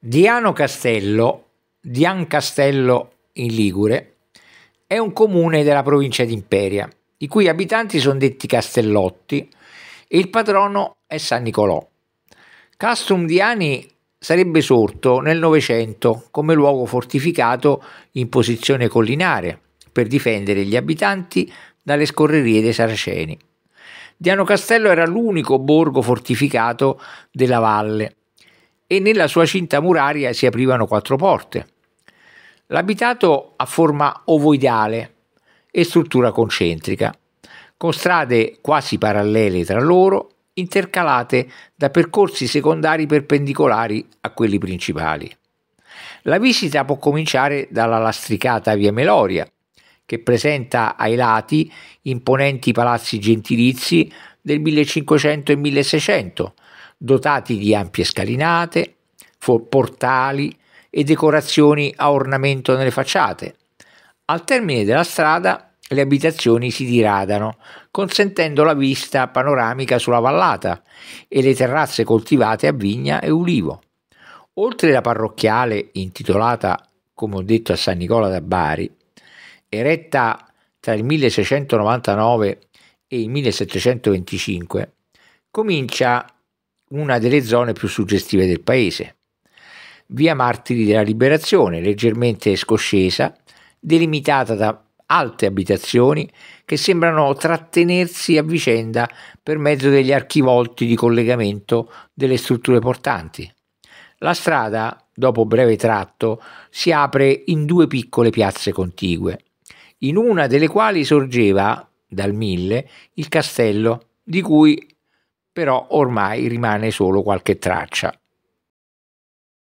Diano Castello, Dian Castello in Ligure, è un comune della provincia di Imperia, i cui abitanti sono detti Castellotti e il patrono è San Nicolò. Castrum Diani sarebbe sorto nel Novecento come luogo fortificato in posizione collinare per difendere gli abitanti dalle scorrerie dei saraceni. Diano Castello era l'unico borgo fortificato della valle e nella sua cinta muraria si aprivano quattro porte. L'abitato ha forma ovoidale e struttura concentrica, con strade quasi parallele tra loro, intercalate da percorsi secondari perpendicolari a quelli principali. La visita può cominciare dalla lastricata via Meloria, che presenta ai lati imponenti palazzi gentilizi del 1500 e 1600, dotati di ampie scalinate, portali e decorazioni a ornamento nelle facciate. Al termine della strada le abitazioni si diradano, consentendo la vista panoramica sulla vallata e le terrazze coltivate a vigna e ulivo. Oltre la parrocchiale intitolata, come ho detto, a San Nicola da Bari, eretta tra il 1699 e il 1725, comincia una delle zone più suggestive del paese. Via Martiri della Liberazione, leggermente scoscesa, delimitata da alte abitazioni che sembrano trattenersi a vicenda per mezzo degli archivolti di collegamento delle strutture portanti. La strada, dopo breve tratto, si apre in due piccole piazze contigue, in una delle quali sorgeva, dal mille, il castello, di cui però ormai rimane solo qualche traccia.